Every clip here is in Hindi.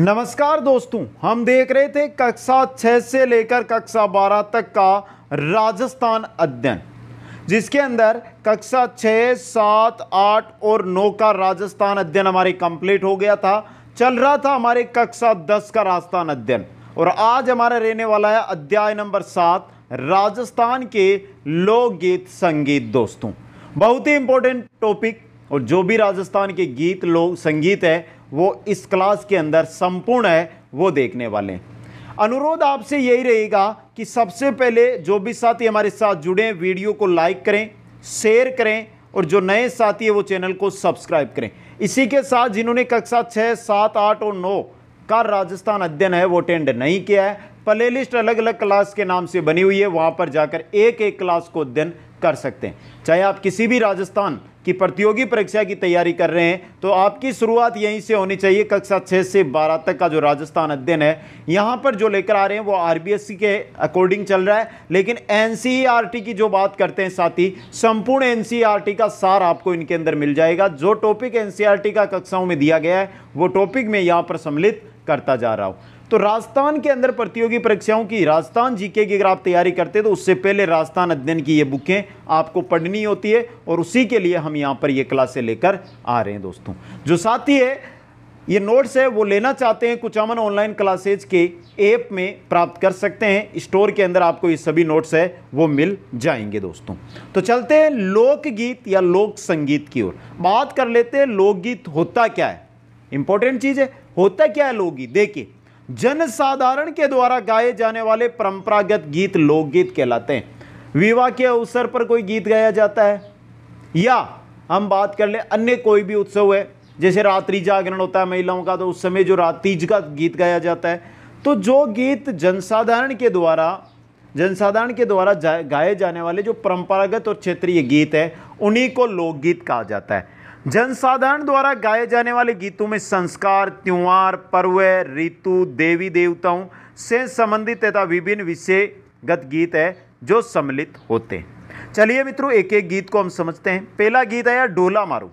नमस्कार दोस्तों हम देख रहे थे कक्षा छः से लेकर कक्षा बारह तक का राजस्थान अध्ययन जिसके अंदर कक्षा छः सात आठ और नौ का राजस्थान अध्ययन हमारे कंप्लीट हो गया था चल रहा था हमारे कक्षा दस का राजस्थान अध्ययन और आज हमारा रहने वाला है अध्याय नंबर सात राजस्थान के लोकगीत संगीत दोस्तों बहुत ही इंपॉर्टेंट टॉपिक और जो भी राजस्थान के गीत लोक संगीत है वो इस क्लास के अंदर संपूर्ण है वो देखने वाले हैं अनुरोध आपसे यही रहेगा कि सबसे पहले जो भी साथी हमारे साथ जुड़े वीडियो को लाइक करें शेयर करें और जो नए साथी है वो चैनल को सब्सक्राइब करें इसी के साथ जिन्होंने कक्षा छः सात आठ और नौ का राजस्थान अध्ययन है वो अटेंड नहीं किया है प्ले लिस्ट अलग अलग क्लास के नाम से बनी हुई है वहाँ पर जाकर एक एक क्लास को अध्ययन कर सकते हैं चाहे आप किसी भी राजस्थान की प्रतियोगी परीक्षा की तैयारी कर रहे हैं तो आपकी शुरुआत यहीं से होनी चाहिए कक्षा छः से बारह तक का जो राजस्थान अध्ययन है यहाँ पर जो लेकर आ रहे हैं वो आर के अकॉर्डिंग चल रहा है लेकिन एन e की जो बात करते हैं साथ ही संपूर्ण एन e का सार आपको इनके अंदर मिल जाएगा जो टॉपिक एन e का कक्षाओं में दिया गया है वो टॉपिक में यहाँ पर सम्मिलित करता जा रहा हूँ तो राजस्थान के अंदर प्रतियोगी परीक्षाओं की राजस्थान जीके की अगर आप तैयारी करते हैं तो उससे पहले राजस्थान अध्ययन की ये बुकें आपको पढ़नी होती है और उसी के लिए हम यहाँ पर ये क्लासें लेकर आ रहे हैं दोस्तों जो साथी है ये नोट्स है वो लेना चाहते हैं कुछ अमन ऑनलाइन क्लासेज के ऐप में प्राप्त कर सकते हैं स्टोर के अंदर आपको ये सभी नोट्स है वो मिल जाएंगे दोस्तों तो चलते हैं लोकगीत या लोक संगीत की ओर बात कर लेते हैं लोकगीत होता क्या है इंपॉर्टेंट चीज़ है होता क्या है लोकगीत देखिए जनसाधारण के द्वारा गाए जाने वाले परंपरागत गीत लोकगीत कहलाते हैं विवाह के अवसर पर कोई गीत गाया जाता है या हम बात कर ले अन्य कोई भी उत्सव है जैसे रात्रि जागरण होता है महिलाओं का तो उस समय जो रात्रिज का गीत गाया जाता है तो जो गीत जनसाधारण के द्वारा जनसाधारण के द्वारा जा, गाए जाने वाले जो परंपरागत और क्षेत्रीय गीत है उन्हीं को लोकगीत कहा जाता है जनसाधारण द्वारा गाए जाने वाले गीतों में संस्कार त्यौहार पर्व ऋतु देवी देवताओं से संबंधित तथा विभिन्न विषयगत गीत है जो सम्मिलित होते हैं चलिए मित्रों एक एक गीत को हम समझते हैं पहला गीत है यार डोला मारू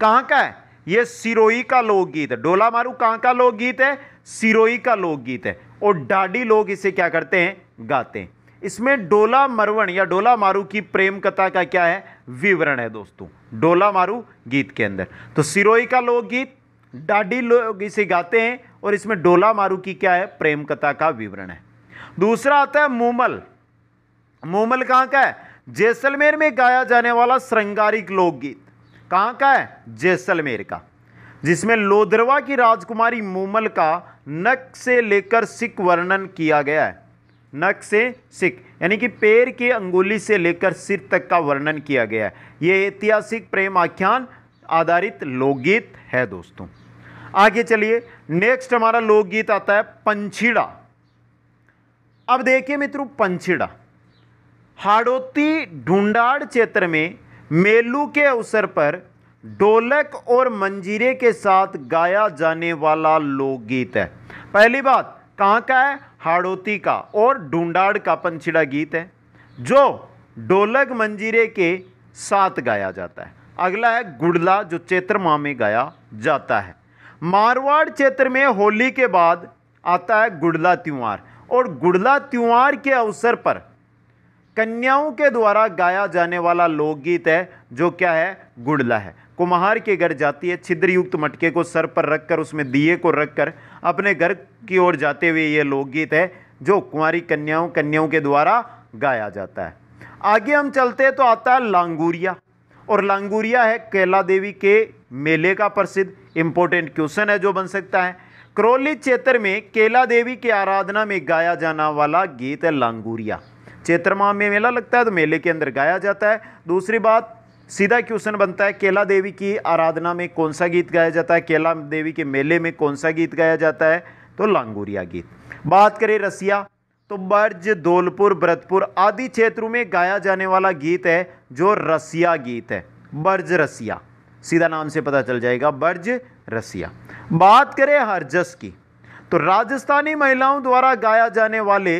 कहाँ का है ये सिरोही का लोकगीत है डोला मारू कहाँ का लोकगीत है सिरोही का लोकगीत है और डाडी लोग इसे क्या करते हैं गाते हैं इसमें डोला मरवण या डोला मारू की प्रेम कथा का क्या है विवरण है दोस्तों डोला मारू गीत के अंदर तो सिरोई का लोकगीत डाडी लोग इसे गाते हैं और इसमें डोला मारू की क्या है प्रेम कथा का विवरण है दूसरा आता है मूमल मूमल कहाँ का है जैसलमेर में गाया जाने वाला श्रृंगारिक लोकगीत कहाँ का है जैसलमेर का जिसमें लोधरवा की राजकुमारी मूमल का नक से लेकर सिख वर्णन किया गया है नक से सिख यानी कि पैर के अंगुली से लेकर सिर तक का वर्णन किया गया है ये ऐतिहासिक प्रेम आख्यान आधारित लोकगीत है दोस्तों आगे चलिए नेक्स्ट हमारा लोकगीत आता है पंछीड़ा अब देखिए मित्रों पंछीड़ा हाड़ोती ढूंढाड़ क्षेत्र में मेलू के अवसर पर ढोलक और मंजीरे के साथ गाया जाने वाला लोकगीत है पहली बात कहाँ का है हाड़ोती का और ढूंढाड़ का पंचिड़ा गीत है जो डोलक मंजीरे के साथ गाया जाता है अगला है गुड़ला जो चैत्र माह में गाया जाता है मारवाड़ क्षेत्र में होली के बाद आता है गुड़ला त्यौहार और गुड़ला त्यौहार के अवसर पर कन्याओं के द्वारा गाया जाने वाला लोकगीत है जो क्या है गुड़ला है कुम्हार के घर जाती है छिद्रयुक्त मटके को सर पर रखकर उसमें दिए को रखकर अपने घर की ओर जाते हुए ये लोकगीत है जो कुमारी कन्याओं कन्याओं के द्वारा गाया जाता है आगे हम चलते हैं तो आता है लांगूरिया और लांगूरिया है कैला देवी के मेले का प्रसिद्ध इंपॉर्टेंट क्वेश्चन है जो बन सकता है करौली क्षेत्र में केला देवी की के आराधना में गाया जाना वाला गीत है लांगूरिया चैत्र माह में मेला लगता है तो मेले के अंदर गाया जाता है दूसरी बात सीधा क्वेश्चन बनता है केला देवी की आराधना में कौन सा गीत गाया जाता है केला देवी के मेले में कौन सा गीत गाया जाता है तो लांगूरिया गीत बात करें रसिया तो बर्ज धौलपुर भरतपुर आदि क्षेत्रों में गाया जाने वाला गीत है जो रसिया गीत है बर्ज रसिया सीधा नाम से पता चल जाएगा बर्ज रसिया बात करें हरजस की तो राजस्थानी महिलाओं द्वारा गाया जाने वाले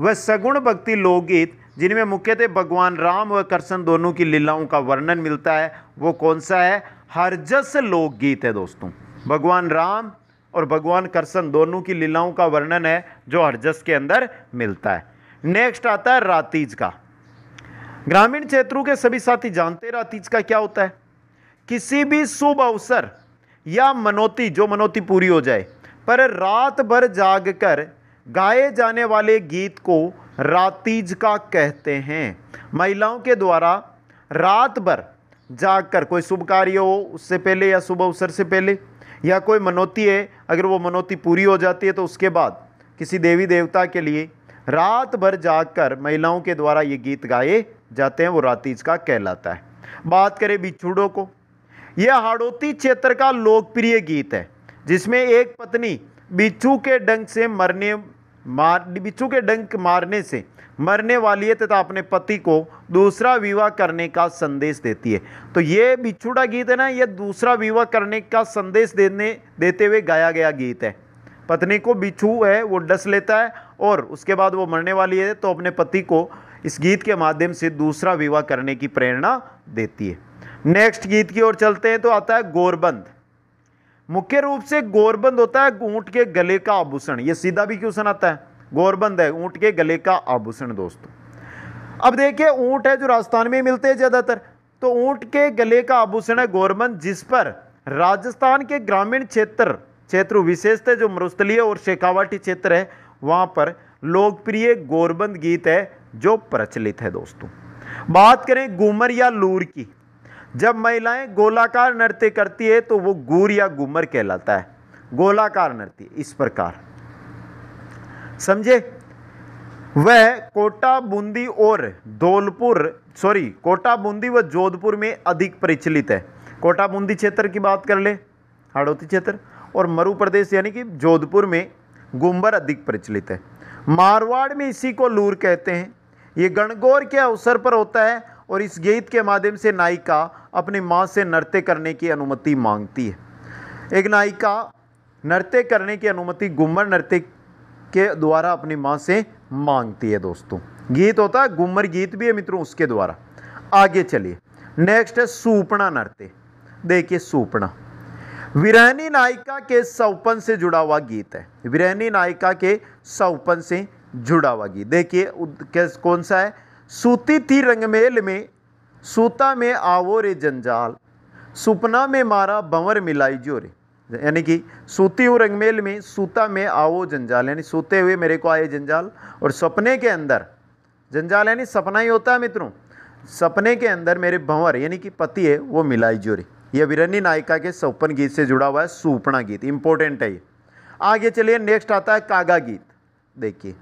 वह सगुण भक्ति लोकगीत जिनमें मुख्यतः भगवान राम व कृष्ण दोनों की लीलाओं का वर्णन मिलता है वो कौन सा है हरजस लोकगीत है दोस्तों भगवान राम और भगवान कृष्ण दोनों की लीलाओं का वर्णन है जो हरजस के अंदर मिलता है नेक्स्ट आता है रातीज का ग्रामीण क्षेत्रों के सभी साथी जानते रातीज का क्या होता है किसी भी शुभ अवसर या मनोती जो मनोती पूरी हो जाए पर रात भर जागकर गाए जाने वाले गीत को रातीज का कहते हैं महिलाओं के द्वारा रात भर जागकर कोई शुभ कार्य हो उससे पहले या शुभ अवसर से पहले या कोई मनोती है अगर वो मनोती पूरी हो जाती है तो उसके बाद किसी देवी देवता के लिए रात भर जागकर महिलाओं के द्वारा ये गीत गाए जाते हैं वो रातीज का कहलाता है बात करें बिछुड़ों को यह हाड़ोती क्षेत्र का लोकप्रिय गीत है जिसमें एक पत्नी बिच्छू के डंग से मरने मार बिच्छू के डंक मारने से मरने वाली है तथा अपने पति को दूसरा विवाह करने का संदेश देती है तो ये बिच्छू का गीत है ना ये दूसरा विवाह करने का संदेश देने देते हुए गाया गया गीत है पत्नी को बिच्छू है वो डस लेता है और उसके बाद वो मरने वाली है तो अपने पति को इस गीत के माध्यम से दूसरा विवाह करने की प्रेरणा देती है नेक्स्ट गीत की ओर चलते हैं तो आता है गोरबंद मुख्य रूप से गोरबंद होता है ऊँट के गले का आभूषण ये सीधा भी क्वेश्चन आता है गोरबंद है ऊँट के गले का आभूषण दोस्तों अब देखिए ऊंट है जो राजस्थान में मिलते हैं ज़्यादातर तो ऊँट के गले का आभूषण है गोरबंद जिस पर राजस्थान के ग्रामीण क्षेत्र क्षेत्र विशेषतः जो मरुस्थलीय और शेखावाटी क्षेत्र है वहां पर लोकप्रिय गोरबंद गीत है जो प्रचलित है दोस्तों बात करें घूमर या लूर की जब महिलाएं गोलाकार नृत्य करती है तो वो गुर या गुमर कहलाता है गोलाकार नृत्य इस प्रकार समझे वह कोटा बूंदी और धौलपुर सॉरी कोटा बूंदी व जोधपुर में अधिक प्रचलित है कोटा बूंदी क्षेत्र की बात कर ले हड़ौती क्षेत्र और मरु प्रदेश यानी कि जोधपुर में गुम्बर अधिक प्रचलित है मारवाड़ में इसी को लूर कहते हैं ये गणगौर के अवसर पर होता है और इस गीत के माध्यम से नायिका अपनी माँ से नृत्य करने की अनुमति मांगती है एक नायिका नृत्य करने की अनुमति घूमर नृत्य के द्वारा अपनी माँ से मांगती है दोस्तों गीत होता है घूमर गीत भी है मित्रों उसके द्वारा आगे चलिए नेक्स्ट है सूपना नृत्य देखिए सूपना विरहनी नायिका के सौपन से जुड़ा हुआ गीत है विरहनी नायिका के सौपन से जुड़ा हुआ गीत देखिए कौन सा है सूती थी रंगमेल में सूता में आवो रे जंजाल सुपना में मारा भंवर मिलाई जो रे यानी कि सूती हूँ रंगमेल में सूता में आवो जंजाल यानी सोते हुए मेरे को आए जंजाल और सपने के अंदर जंजाल यानी सपना ही होता है मित्रों सपने के अंदर मेरे भंवर यानी कि पति है वो मिलाई जोरी यह वीरनी नायिका के सौपन गीत से जुड़ा हुआ है सूपना गीत इंपॉर्टेंट है ये आगे चलिए नेक्स्ट आता है कागा गीत देखिए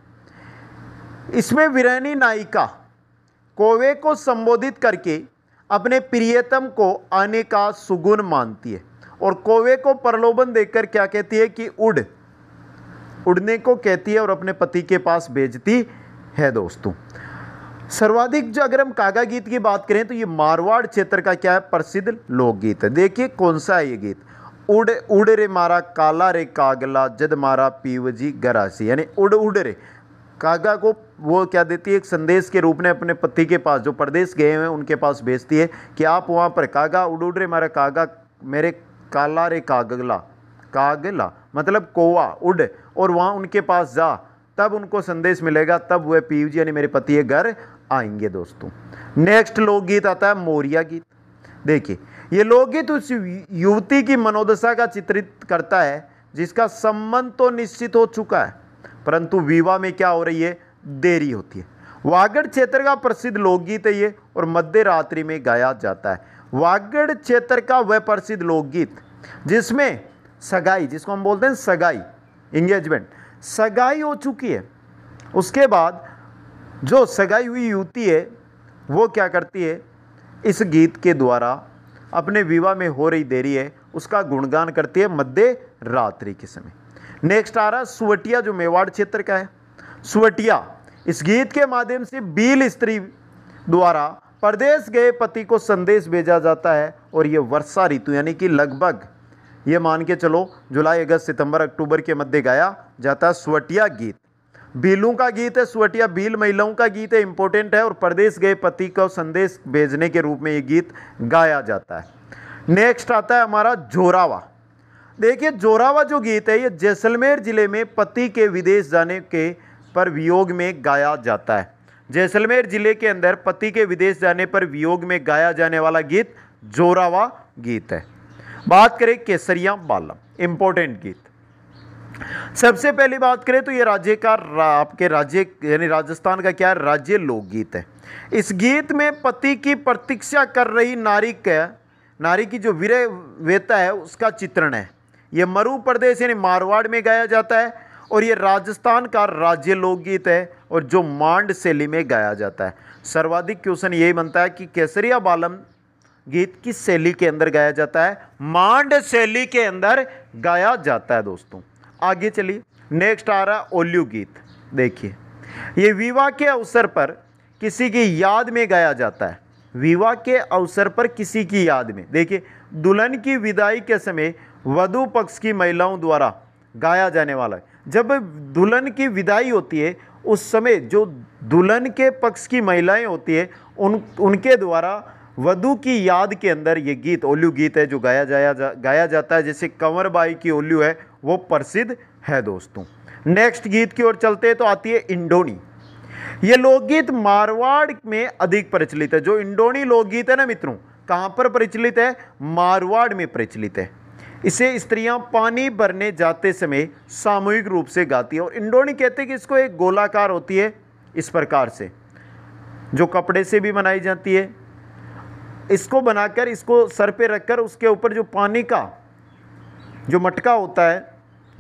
इसमें विरनी नायिका कोवे को संबोधित करके अपने प्रियतम को आने का सुगुण मानती है और कोवे को प्रलोभन देकर क्या कहती है कि उड़ उड़ने को कहती है और अपने पति के पास भेजती है दोस्तों सर्वाधिक जो अगर हम कागा गीत की बात करें तो ये मारवाड़ क्षेत्र का क्या है प्रसिद्ध लोकगीत है देखिए कौन सा है ये गीत उड़ उड़ रे मारा काला रे कागला जद मारा पीवजी गरासी यानी उड़ उड़ रे कागा को वो क्या देती है एक संदेश के रूप में अपने पति के पास जो प्रदेश गए हुए हैं उनके पास भेजती है कि आप वहाँ पर कागा उड़ रहे मारा कागा मेरे काला रे कागला कागला मतलब कोवा उड और वहाँ उनके पास जा तब उनको संदेश मिलेगा तब वह पीयू जी यानी मेरे पति घर आएंगे दोस्तों नेक्स्ट लोकगीत आता है मौर्या गीत देखिए ये लोकगीत उस युवती की मनोदशा का चित्रित करता है जिसका संबंध तो निश्चित हो चुका है परंतु विवाह में क्या हो रही है देरी होती है वागड़ क्षेत्र का प्रसिद्ध लोकगीत है ये और मध्य रात्रि में गाया जाता है वागड़ क्षेत्र का वह प्रसिद्ध लोकगीत जिसमें सगाई जिसको हम बोलते हैं सगाई इंगेजमेंट सगाई हो चुकी है उसके बाद जो सगाई हुई युवती है वो क्या करती है इस गीत के द्वारा अपने विवाह में हो रही देरी है उसका गुणगान करती है मध्य रात्रि के समय नेक्स्ट आ रहा है सुवटिया जो मेवाड़ क्षेत्र का है सुवटिया इस गीत के माध्यम से बील स्त्री द्वारा प्रदेश गए पति को संदेश भेजा जाता है और ये वर्षा ऋतु यानी कि लगभग ये मान के चलो जुलाई अगस्त सितंबर अक्टूबर के मध्य गाया जाता है सुवटिया गीत बीलों का गीत है सुवटिया बील महिलाओं का गीत है इंपॉर्टेंट है और प्रदेश गए पति को संदेश भेजने के रूप में ये गीत गाया जाता है नेक्स्ट आता है हमारा जोरावा देखिए जोरावा जो गीत है ये जैसलमेर ज़िले में पति के विदेश जाने के पर वियोग में गाया जाता है जैसलमेर ज़िले के अंदर पति के विदेश जाने पर वियोग में गाया जाने वाला गीत जोरावा गीत है बात करें केसरिया बालम इंपॉर्टेंट गीत सबसे पहली बात करें तो ये राज्य का रा, आपके राज्य यानी राजस्थान का क्या राज्य लोकगीत है इस गीत में पति की प्रतीक्षा कर रही नारी का नारी की जो विरय वेता है उसका चित्रण है ये मरु प्रदेश यानी मारवाड़ में गाया जाता है और ये राजस्थान का राज्य लोकगीत है और जो मांड शैली में गाया जाता है सर्वाधिक क्वेश्चन यही बनता है कि केसरिया बालम गीत किस शैली के अंदर गाया जाता है मांड शैली के अंदर गाया जाता है दोस्तों आगे चलिए नेक्स्ट आ रहा ओल्यू गीत देखिए ये विवाह के अवसर पर किसी की याद में गाया जाता है विवाह के अवसर पर किसी की याद में देखिए दुल्हन की विदाई के समय वधु पक्ष की महिलाओं द्वारा गाया जाने वाला है जब दुल्हन की विदाई होती है उस समय जो दुल्हन के पक्ष की महिलाएं होती है उन उनके द्वारा वधु की याद के अंदर ये गीत ओल्यू गीत है जो गाया जाया जा, गाया जाता है जैसे कंवर बाई की ओल्यू है वो प्रसिद्ध है दोस्तों नेक्स्ट गीत की ओर चलते हैं तो आती है इंडोनी ये लोकगीत मारवाड़ में अधिक प्रचलित है जो इंडोनी लोकगीत है ना मित्रों कहाँ पर प्रचलित है मारवाड़ में प्रचलित है इसे स्त्रियां पानी भरने जाते समय सामूहिक रूप से गाती है और इंडोनी कहते हैं कि इसको एक गोलाकार होती है इस प्रकार से जो कपड़े से भी बनाई जाती है इसको बनाकर इसको सर पे रखकर उसके ऊपर जो पानी का जो मटका होता है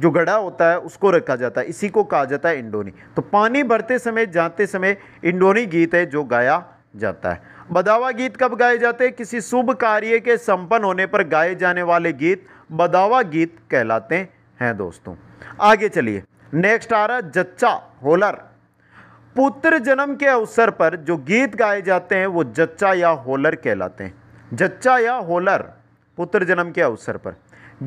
जो गड़ा होता है उसको रखा जाता है इसी को कहा जाता है इंडोनी तो पानी भरते समय जाते समय इंडोनी गीत है जो गाया जाता है बदावा गीत कब गाए जाते हैं किसी शुभ कार्य के संपन्न होने पर गाए जाने वाले गीत बदावा गीत कहलाते हैं दोस्तों आगे चलिए नेक्स्ट आ रहा जच्चा होलर पुत्र जन्म के अवसर पर जो गीत गाए जाते हैं वो जच्चा या होलर कहलाते हैं जच्चा या होलर पुत्र जन्म के अवसर पर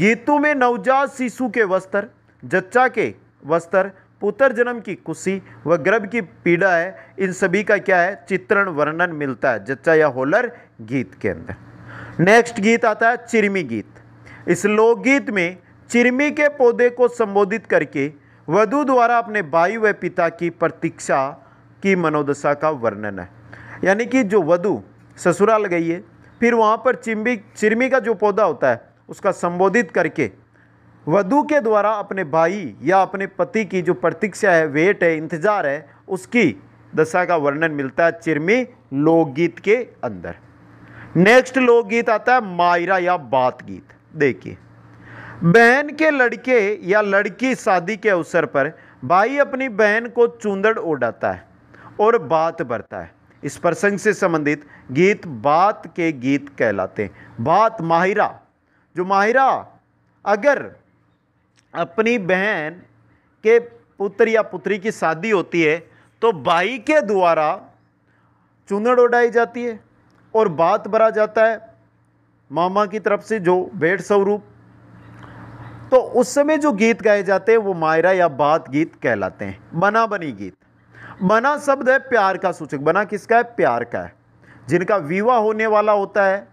गीतों में नवजात शिशु के वस्त्र जच्चा के वस्त्र पुत्र जन्म की कुशी व गर्भ की पीड़ा है इन सभी का क्या है चित्रण वर्णन मिलता है जच्चा या होलर गीत के अंदर नेक्स्ट गीत आता है चिरमी गीत इस लोकगीत में चिरमी के पौधे को संबोधित करके वधु द्वारा अपने भाई व पिता की प्रतीक्षा की मनोदशा का वर्णन है यानी कि जो वधु ससुराल गई है फिर वहाँ पर चिमी चिरमी का जो पौधा होता है उसका संबोधित करके वधु के द्वारा अपने भाई या अपने पति की जो प्रतीक्षा है वेट है इंतज़ार है उसकी दशा का वर्णन मिलता है चिरमी लोकगीत के अंदर नेक्स्ट लोकगीत आता है मायरा या बात गीत देखिए बहन के लड़के या लड़की शादी के अवसर पर भाई अपनी बहन को चूंदड़ उड़ाता है और बात भरता है इस प्रसंग से संबंधित गीत बात के गीत कहलाते हैं बात माहिरा जो माहिरा अगर अपनी बहन के पुत्र या पुत्री की शादी होती है तो भाई के द्वारा चूंदड़ उड़ाई जाती है और बात भरा जाता है मामा की तरफ से जो वेद स्वरूप तो उस समय जो गीत गाए जाते हैं वो मायरा या बात गीत कहलाते हैं बना बनी गीत बना शब्द है प्यार का सूचक बना किसका है प्यार का है जिनका विवाह होने वाला होता है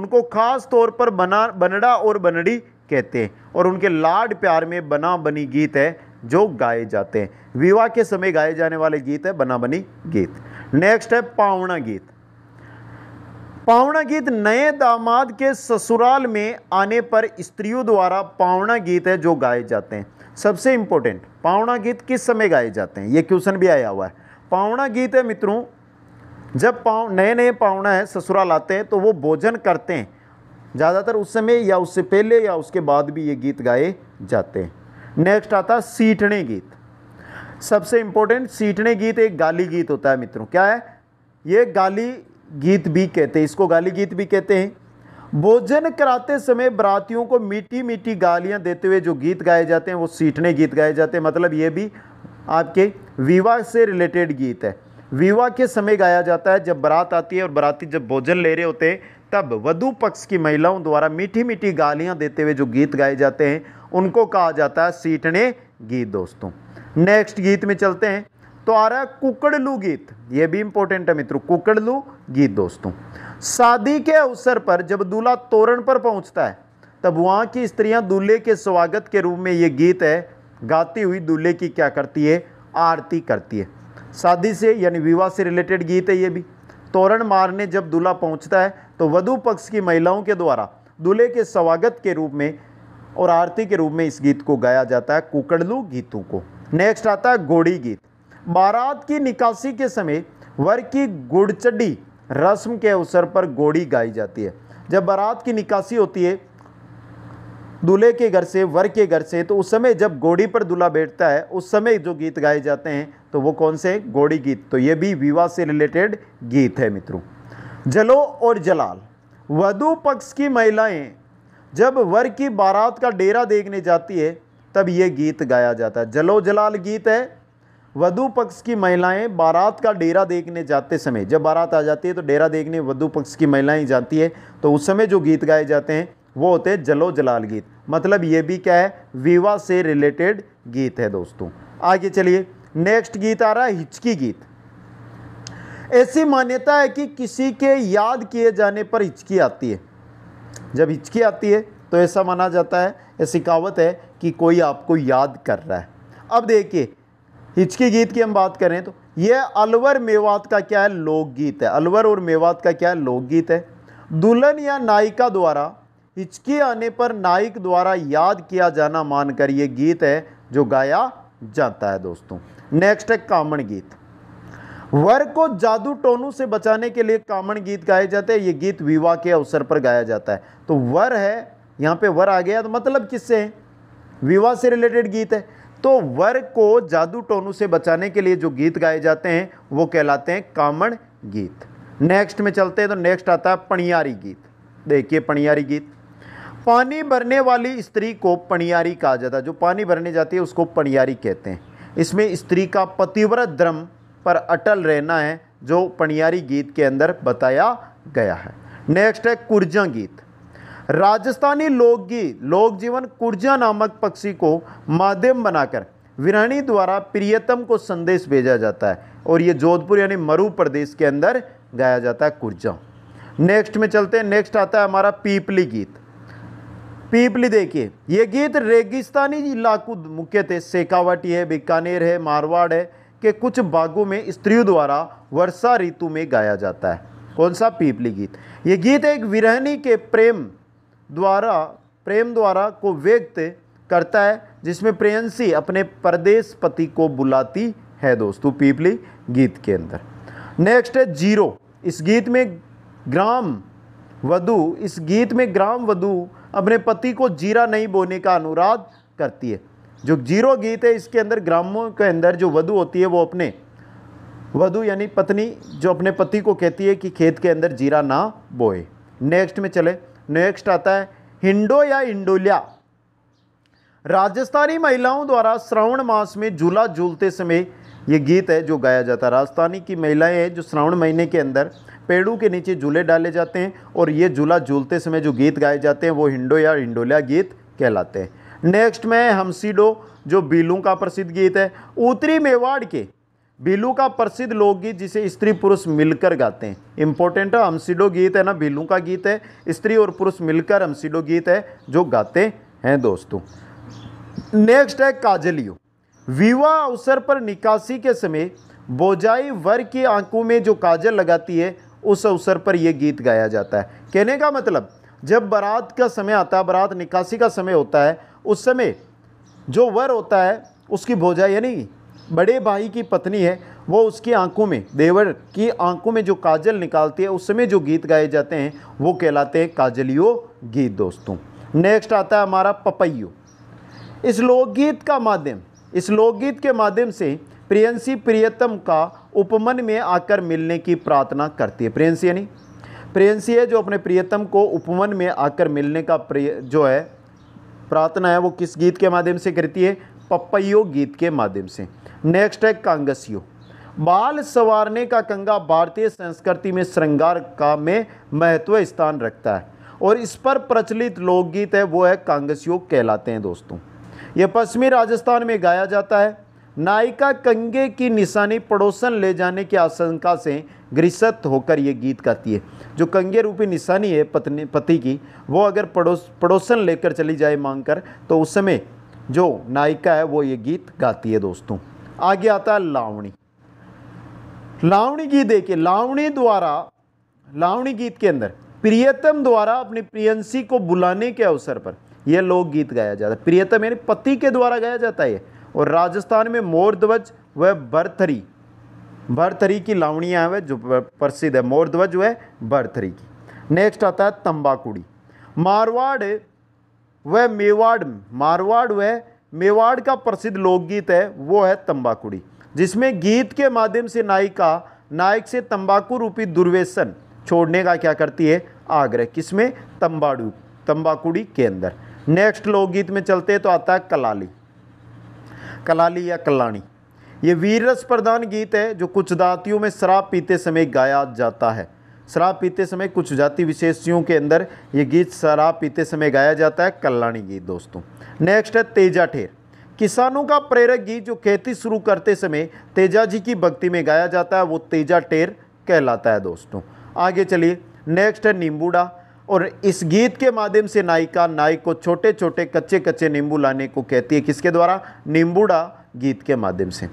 उनको खास तौर पर बना बनड़ा और बनड़ी कहते हैं और उनके लाड प्यार में बना बनी गीत है जो गाए जाते हैं विवाह के समय गाए जाने वाले गीत है बना बनी गीत नेक्स्ट है पावना गीत पावना गीत नए दामाद के ससुराल में आने पर स्त्रियों द्वारा पावना गीत है जो गाए जाते हैं सबसे इंपॉर्टेंट पावना गीत किस समय गाए जाते हैं ये क्वेश्चन भी आया हुआ है पावना गीत है मित्रों जब पाव नए नए पावना है ससुराल आते हैं तो वो भोजन करते हैं ज़्यादातर उस समय या उससे पहले या उसके बाद भी ये गीत गाए जाते हैं नेक्स्ट आता सीटने गीत सबसे इंपॉर्टेंट सीटने गीत एक गाली गीत होता है मित्रों क्या है ये गाली गीत भी कहते हैं इसको गाली गीत भी कहते हैं भोजन कराते समय बरातियों को मीठी मीठी गालियां देते हुए जो गीत गाए जाते हैं वो सीटने गीत गाए जाते हैं मतलब ये भी आपके विवाह से रिलेटेड गीत है विवाह के समय गाया जाता है जब बारात आती है और बराती जब भोजन ले रहे होते हैं तब वधु पक्ष की महिलाओं द्वारा मीठी मीठी गालियां देते हुए जो गीत गाए जाते हैं उनको कहा जाता है सीटने गीत दोस्तों नेक्स्ट गीत में चलते हैं तो आ रहा है कुकड़लू गीत ये भी इंपॉर्टेंट है मित्रों कुकड़लू गीत दोस्तों शादी के अवसर पर जब दूल्हा तोरण पर पहुंचता है तब वहाँ की स्त्रियां दूल्हे के स्वागत के रूप में ये गीत है गाती हुई दूल्हे की क्या करती है आरती करती है शादी से यानी विवाह से रिलेटेड गीत है ये भी तोरण मारने जब दूल्हा पहुंचता है तो वधु पक्ष की महिलाओं के द्वारा दूल्हे के स्वागत के रूप में और आरती के रूप में इस गीत को गाया जाता है कुकड़लू गीतों को नेक्स्ट आता है घोड़ी गीत बारात की निकासी के समय वर की गुड़चड्डी रस्म के अवसर पर गोड़ी गाई जाती है जब बारात की निकासी होती है दूल्हे के घर से वर के घर से तो उस समय जब गोड़ी पर दूल्हा बैठता है उस समय जो गीत गाए जाते हैं तो वो कौन से गोड़ी गीत तो ये भी विवाह से रिलेटेड गीत है मित्रों जलो और जलाल वधु पक्ष की महिलाएं जब वर की बारात का डेरा देखने जाती है तब ये गीत गाया जाता है जलो जलाल गीत है वधु पक्ष की महिलाएं बारात का डेरा देखने जाते समय जब बारात आ जाती है तो डेरा देखने वधु पक्ष की महिलाएं जाती है तो उस समय जो गीत गाए जाते हैं वो होते हैं जलो जलाल गीत मतलब ये भी क्या है विवाह से रिलेटेड गीत है दोस्तों आगे चलिए नेक्स्ट गीत आ रहा है हिचकी गीत ऐसी मान्यता है कि किसी के याद किए जाने पर हिचकी आती है जब हिचकी आती है तो ऐसा माना जाता है ऐसी कहावत है कि कोई आपको याद कर रहा है अब देखिए हिचकी गीत की हम बात करें तो यह अलवर मेवात का क्या है लोकगीत है अलवर और मेवात का क्या है लोकगीत है दुल्हन या नायिका द्वारा हिचकी आने पर नायक द्वारा याद किया जाना मानकर ये गीत है जो गाया जाता है दोस्तों नेक्स्ट है कामण गीत वर को जादू टोनू से बचाने के लिए कामण गीत गाए जाते हैं ये गीत विवाह के अवसर पर गाया जाता है तो वर है यहाँ पे वर आ गया तो मतलब किससे है विवाह से रिलेटेड गीत है तो वर को जादू टोनू से बचाने के लिए जो गीत गाए जाते हैं वो कहलाते हैं कामण गीत नेक्स्ट में चलते हैं तो नेक्स्ट आता है पणियारी गीत देखिए पणियारी गीत पानी भरने वाली स्त्री को पणियारी कहा जाता है जो पानी भरने जाती है उसको पणियारी कहते हैं इसमें स्त्री का पतिव्रत धर्म पर अटल रहना है जो पणियारी गीत के अंदर बताया गया है नेक्स्ट है कुर्जा गीत राजस्थानी लोकगीत लोक जीवन कुर्जा नामक पक्षी को माध्यम बनाकर विरहणी द्वारा प्रियतम को संदेश भेजा जाता है और ये जोधपुर यानी मरु प्रदेश के अंदर गाया जाता है कुर्जा नेक्स्ट में चलते हैं नेक्स्ट आता है हमारा पीपली गीत पीपली देखिए ये गीत रेगिस्तानी इलाकों मुख्यतः शेखावटी है बीकानेर है मारवाड़ है के कुछ बागों में स्त्रियों द्वारा वर्षा ऋतु में गाया जाता है कौन सा पीपली गीत ये गीत एक विरहनी के प्रेम द्वारा प्रेम द्वारा को व्यक्त करता है जिसमें प्रेयंसी अपने परदेश पति को बुलाती है दोस्तों पीपली गीत के अंदर नेक्स्ट है जीरो इस गीत में ग्राम वधु इस गीत में ग्राम वधु अपने पति को जीरा नहीं बोने का अनुराध करती है जो जीरो गीत है इसके अंदर ग्रामों के अंदर जो वधु होती है वो अपने वधु यानी पत्नी जो अपने पति को कहती है कि खेत के अंदर जीरा ना बोए नेक्स्ट में चले नेक्स्ट आता है हिंडो या इंडोलिया राजस्थानी महिलाओं द्वारा श्रावण मास में झूला झूलते समय ये गीत है जो गाया जाता है राजस्थानी की महिलाएं हैं जो श्रावण महीने के अंदर पेड़ों के नीचे झूले डाले जाते हैं और ये झूला झूलते समय जो गीत गाए जाते हैं वो हिंडो या इंडोलिया गीत कहलाते हैं नेक्स्ट में हमसीडो जो बीलों का प्रसिद्ध गीत है उत्तरी मेवाड़ के बिलू का प्रसिद्ध लोकगीत जिसे स्त्री पुरुष मिलकर गाते हैं इम्पोर्टेंट है हमसीडो गीत है ना बिलू का गीत है स्त्री और पुरुष मिलकर हमसीडो गीत है जो गाते हैं दोस्तों नेक्स्ट है काजलियो विवाह अवसर पर निकासी के समय बोजाई वर की आंखों में जो काजल लगाती है उस अवसर पर यह गीत गाया जाता है कहने का मतलब जब बारात का समय आता है बारात निकासी का समय होता है उस समय जो वर होता है उसकी भोजा यानी बड़े भाई की पत्नी है वो उसकी आंखों में देवर की आंखों में जो काजल निकालती है उस समय जो गीत गाए जाते हैं वो कहलाते हैं काजलियो गीत दोस्तों नेक्स्ट आता है हमारा पपैयो इस लोकगीत का माध्यम इस लोकगीत के माध्यम से प्रियंसी प्रियतम का उपमन में आकर मिलने की प्रार्थना करती है प्रियंसी यानी प्रियंसी है जो अपने प्रियतम को उपमन में आकर मिलने का प्रिय जो है प्रार्थना है वो किस गीत के माध्यम से करती है पपैयो गीत के माध्यम से नेक्स्ट है कांगसियो बाल सवारने का कंगा भारतीय संस्कृति में श्रृंगार का में महत्व स्थान रखता है और इस पर प्रचलित लोकगीत है वो है कांगसियो कहलाते हैं दोस्तों यह पश्चिमी राजस्थान में गाया जाता है नायिका कंगे की निशानी पड़ोसन ले जाने की आशंका से ग्रीसत होकर ये गीत गाती है जो कंगे रूपी निशानी है पत्नी पति की वो अगर पड़ोस पड़ोसन लेकर चली जाए मांग कर तो उस समय जो नायिका है वो ये गीत गाती है दोस्तों आगे आता है लावणी लावणी गीत देखिए लावणी द्वारा लावणी गीत के अंदर प्रियतम द्वारा अपनी प्रियंसी को बुलाने के अवसर पर यह लोकगीत गाया जाता है प्रियतम यानी पति के द्वारा गाया जाता है और राजस्थान में मोरध्वज व बरथरी भरथरी की लावणियाँ हैं जो प्रसिद्ध है ध्वज है भरथरी की नेक्स्ट आता है तंबाकुड़ी मारवाड़ वह मेवाड़ मारवाड़ वह मेवाड़ का प्रसिद्ध लोकगीत है वो है तंबाकुड़ी जिसमें गीत के माध्यम से नायिका नायक से तंबाकू रूपी दुर्व्यसन छोड़ने का क्या करती है आग्रह किसमें तंबाड़ू तंबाकुड़ी के अंदर नेक्स्ट लोकगीत में चलते तो आता है कलाली कलाली या कलाणी ये वीर रस प्रधान गीत है जो कुछ दातियों में शराब पीते समय गाया जाता है शराब पीते समय कुछ जाति विशेषियों के अंदर ये गीत शराब पीते समय गाया जाता है कल्याणी गीत दोस्तों नेक्स्ट है तेजा ठेर किसानों का प्रेरक गीत जो खेती शुरू करते समय तेजा जी की भक्ति में गाया जाता है वो तेजा ठेर कहलाता है दोस्तों आगे चलिए नेक्स्ट है नींबूडा और इस गीत के माध्यम से नायिका नायक को छोटे छोटे कच्चे कच्चे नींबू लाने को कहती है किसके द्वारा नींबूडा गीत के माध्यम से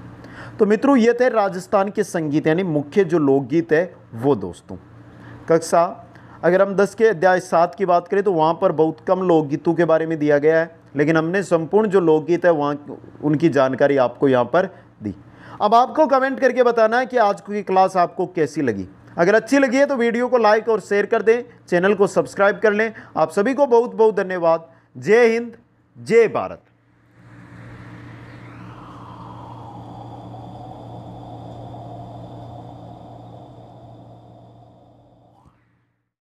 तो मित्रों ये थे राजस्थान के संगीत यानी मुख्य जो लोकगीत है वो दोस्तों कक्षा अगर हम दस के अध्याय सात की बात करें तो वहाँ पर बहुत कम लोकगीतों के बारे में दिया गया है लेकिन हमने संपूर्ण जो लोकगीत है वहाँ उनकी जानकारी आपको यहाँ पर दी अब आपको कमेंट करके बताना है कि आज की क्लास आपको कैसी लगी अगर अच्छी लगी है तो वीडियो को लाइक और शेयर कर दें चैनल को सब्सक्राइब कर लें आप सभी को बहुत बहुत धन्यवाद जय हिंद जय भारत